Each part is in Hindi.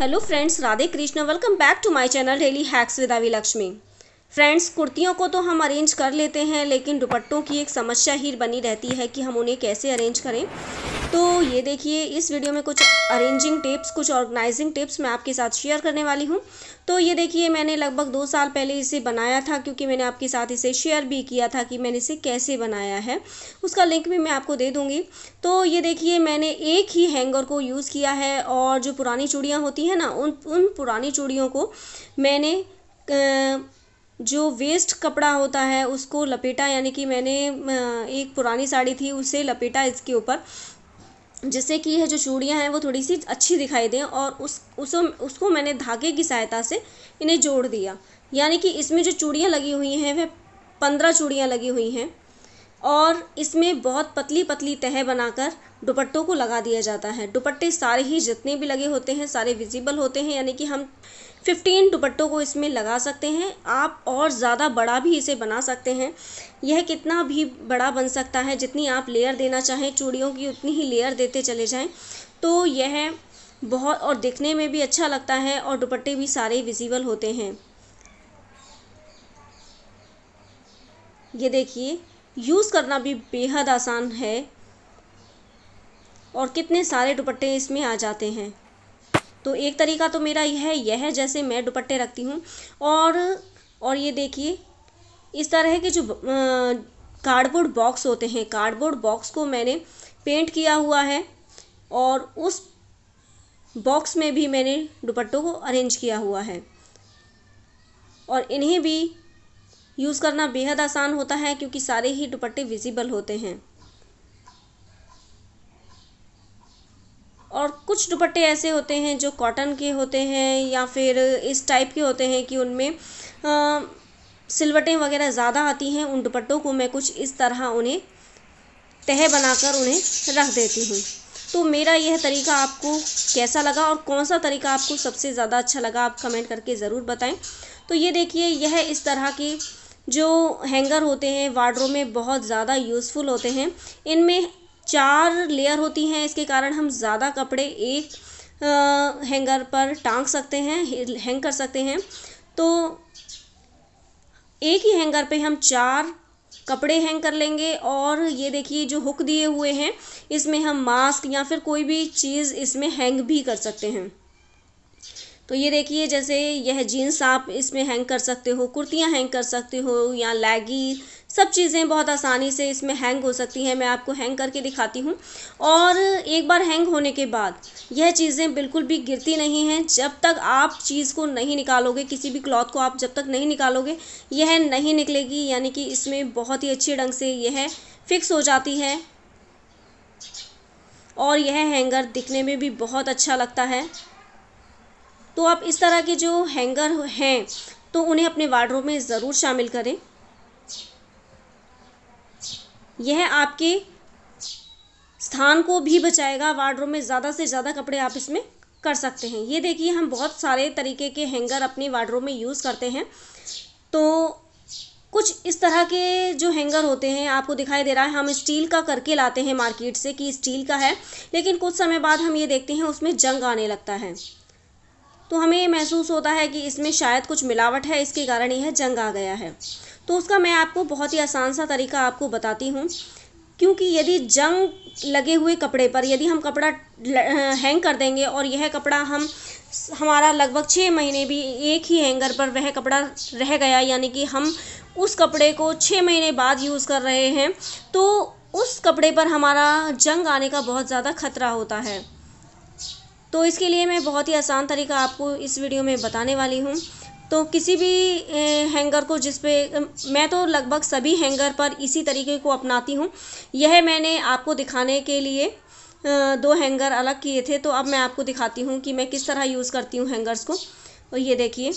hello friends Radhe Krishna welcome back to my channel daily hacks with Avi Lakshmi friends कुर्तियों को तो हम अरेंज कर लेते हैं लेकिन दुपट्टों की एक समस्या ही बनी रहती है कि हम उन्हें कैसे अरेंज करें तो ये देखिए इस वीडियो में कुछ अरेंजिंग टिप्स कुछ ऑर्गेनाइजिंग टिप्स मैं आपके साथ शेयर करने वाली हूँ तो ये देखिए मैंने लगभग दो साल पहले इसे बनाया था क्योंकि मैंने आपके साथ इसे शेयर भी किया था कि मैंने इसे कैसे बनाया है उसका लिंक भी मैं आपको दे दूँगी तो ये देखिए मैंने एक ही हैंगर को यूज़ किया है और जो पुरानी चूड़ियाँ होती हैं ना उन उन पुरानी चूड़ियों को मैंने जो वेस्ट कपड़ा होता है उसको लपेटा यानी कि मैंने एक पुरानी साड़ी थी उसे लपेटा इसके ऊपर जिससे कि यह जो चूड़ियाँ हैं वो थोड़ी सी अच्छी दिखाई दें और उस उसो उसको मैंने धागे की सहायता से इन्हें जोड़ दिया यानी कि इसमें जो चूड़ियाँ लगी हुई हैं वह पंद्रह चूड़ियाँ लगी हुई हैं और इसमें बहुत पतली पतली तह बनाकर दुपट्टों को लगा दिया जाता है दुपट्टे सारे ही जितने भी लगे होते हैं सारे विजिबल होते हैं यानी कि हम फिफ्टीन दुपट्टों को इसमें लगा सकते हैं आप और ज़्यादा बड़ा भी इसे बना सकते हैं यह कितना भी बड़ा बन सकता है जितनी आप लेयर देना चाहें चूड़ियों की उतनी ही लेयर देते चले जाएं तो यह बहुत और दिखने में भी अच्छा लगता है और दुपट्टे भी सारे विजिबल होते हैं ये देखिए यूज़ करना भी बेहद आसान है और कितने सारे दुपट्टे इसमें आ जाते हैं तो एक तरीका तो मेरा यह है यह है जैसे मैं दुपट्टे रखती हूँ और और ये देखिए इस तरह के जो कार्डबोर्ड बॉक्स होते हैं कार्डबोर्ड बॉक्स को मैंने पेंट किया हुआ है और उस बॉक्स में भी मैंने दुपट्टों को अरेंज किया हुआ है और इन्हें भी यूज़ करना बेहद आसान होता है क्योंकि सारे ही दुपट्टे विजिबल होते हैं और कुछ दुपट्टे ऐसे होते हैं जो कॉटन के होते हैं या फिर इस टाइप के होते हैं कि उनमें सिलवटें वगैरह ज़्यादा आती हैं उन दुपट्टों को मैं कुछ इस तरह उन्हें तह बनाकर उन्हें रख देती हूँ तो मेरा यह तरीका आपको कैसा लगा और कौन सा तरीका आपको सबसे ज़्यादा अच्छा लगा आप कमेंट करके ज़रूर बताएं तो ये देखिए यह इस तरह के जो हैंगर होते हैं वार्ड्रो में बहुत ज़्यादा यूज़फुल होते हैं इनमें चार लेयर होती हैं इसके कारण हम ज़्यादा कपड़े एक आ, हैंगर पर टांग सकते हैं हैंग कर सकते हैं तो एक ही हैंगर पे हम चार कपड़े हैंग कर लेंगे और ये देखिए जो हुक दिए हुए हैं इसमें हम मास्क या फिर कोई भी चीज़ इसमें हैंग भी कर सकते हैं तो ये देखिए जैसे यह जीन्स आप इसमें हैंग कर सकते हो कुर्तियाँ हैंग कर सकते हो या लैगी सब चीज़ें बहुत आसानी से इसमें हैंग हो सकती हैं मैं आपको हैंग करके दिखाती हूँ और एक बार हैंग होने के बाद यह चीज़ें बिल्कुल भी गिरती नहीं हैं जब तक आप चीज़ को नहीं निकालोगे किसी भी क्लॉथ को आप जब तक नहीं निकालोगे यह नहीं निकलेगी यानी कि इसमें बहुत ही अच्छे ढंग से यह फिक्स हो जाती है और यह हैंगर दिखने में भी बहुत अच्छा लगता है तो आप इस तरह के जो हैंगर हैं तो उन्हें अपने वार्ड्रोब में ज़रूर शामिल करें यह आपके स्थान को भी बचाएगा वार्डरोब में ज़्यादा से ज़्यादा कपड़े आप इसमें कर सकते हैं ये देखिए हम बहुत सारे तरीके के हैंगर अपने वार्डरोब में यूज़ करते हैं तो कुछ इस तरह के जो हैंगर होते हैं आपको दिखाई दे रहा है हम स्टील का करके लाते हैं मार्केट से कि स्टील का है लेकिन कुछ समय बाद हम ये देखते हैं उसमें जंग आने लगता है तो हमें ये महसूस होता है कि इसमें शायद कुछ मिलावट है इसके कारण यह जंग आ गया है तो उसका मैं आपको बहुत ही आसान सा तरीका आपको बताती हूँ क्योंकि यदि जंग लगे हुए कपड़े पर यदि हम कपड़ा हैंग कर देंगे और यह कपड़ा हम हमारा लगभग छः महीने भी एक ही हैंगर पर वह कपड़ा रह गया यानी कि हम उस कपड़े को छः महीने बाद यूज़ कर रहे हैं तो उस कपड़े पर हमारा जंग आने का बहुत ज़्यादा खतरा होता है तो इसके लिए मैं बहुत ही आसान तरीका आपको इस वीडियो में बताने वाली हूँ तो किसी भी हैंगर को जिस पे मैं तो लगभग सभी हैंगर पर इसी तरीके को अपनाती हूँ यह मैंने आपको दिखाने के लिए दो हैंगर अलग किए थे तो अब मैं आपको दिखाती हूँ कि मैं किस तरह यूज़ करती हूँ हैंगर्स को और ये देखिए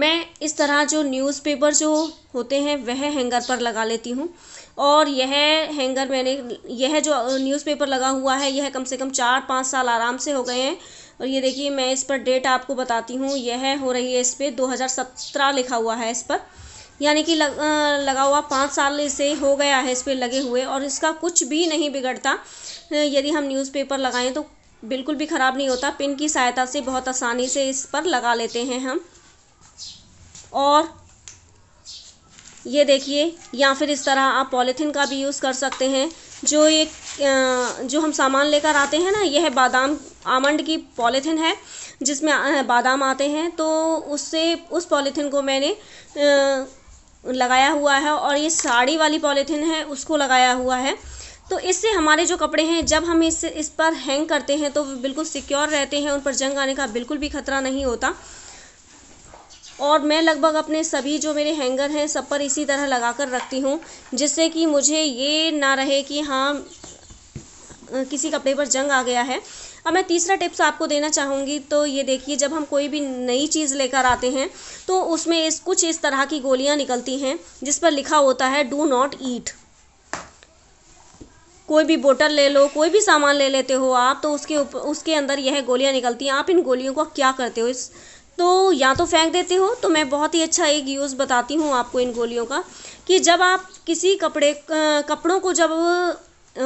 मैं इस तरह जो न्यूज़पेपर जो होते हैं वह हैंगर पर लगा लेती हूँ और यह हैंगर मैंने यह जो न्यूज़पेपर लगा हुआ है यह कम से कम चार पाँच साल आराम से हो गए हैं और ये देखिए मैं इस पर डेट आपको बताती हूँ यह हो रही है इस पर दो लिखा हुआ है इस पर यानी कि लग, लगा हुआ पाँच साल से हो गया है इस पर लगे हुए और इसका कुछ भी नहीं बिगड़ता यदि हम न्यूज़पेपर लगाएं तो बिल्कुल भी ख़राब नहीं होता पिन की सहायता से बहुत आसानी से इस पर लगा लेते हैं हम और ये देखिए या फिर इस तरह आप पॉलीथीन का भी यूज़ कर सकते हैं जो ये जो हम सामान लेकर आते हैं ना यह है बादाम आमंड की पॉलीथीन है जिसमें बादाम आते हैं तो उससे उस पॉलीथीन को मैंने लगाया हुआ है और ये साड़ी वाली पॉलीथीन है उसको लगाया हुआ है तो इससे हमारे जो कपड़े हैं जब हम इस इस पर हैंग करते हैं तो बिल्कुल सिक्योर रहते हैं उन पर जंग आने का बिल्कुल भी खतरा नहीं होता और मैं लगभग अपने सभी जो मेरे हैंगर हैं सब पर इसी तरह लगा कर रखती हूँ जिससे कि मुझे ये ना रहे कि हाँ किसी कपड़े पर जंग आ गया है अब मैं तीसरा टिप्स आपको देना चाहूँगी तो ये देखिए जब हम कोई भी नई चीज़ लेकर आते हैं तो उसमें इस कुछ इस तरह की गोलियाँ निकलती हैं जिस पर लिखा होता है डू नॉट ईट कोई भी बोतल ले लो कोई भी सामान ले लेते हो आप तो उसके उप, उसके अंदर यह गोलियाँ निकलती हैं आप इन गोलियों को क्या करते हो इस तो या तो फेंक देते हो तो मैं बहुत ही अच्छा एक यूज़ बताती हूँ आपको इन गोलियों का कि जब आप किसी कपड़े कपड़ों को जब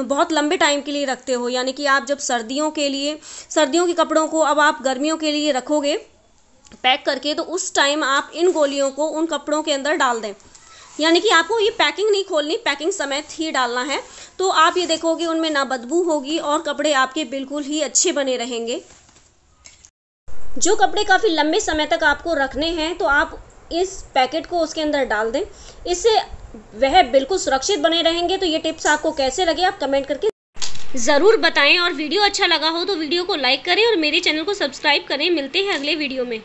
बहुत लंबे टाइम के लिए रखते हो यानी कि आप जब सर्दियों के लिए सर्दियों के कपड़ों को अब आप गर्मियों के लिए रखोगे पैक करके तो उस टाइम आप इन गोलियों को उन कपड़ों के अंदर डाल दें यानी कि आपको ये पैकिंग नहीं खोलनी पैकिंग समेत ही डालना है तो आप ये देखोगे उनमें ना बदबू होगी और कपड़े आपके बिल्कुल ही अच्छे बने रहेंगे जो कपड़े काफ़ी लंबे समय तक आपको रखने हैं तो आप इस पैकेट को उसके अंदर डाल दें इससे वह बिल्कुल सुरक्षित बने रहेंगे तो ये टिप्स आपको कैसे लगे आप कमेंट करके ज़रूर बताएं और वीडियो अच्छा लगा हो तो वीडियो को लाइक करें और मेरे चैनल को सब्सक्राइब करें मिलते हैं अगले वीडियो में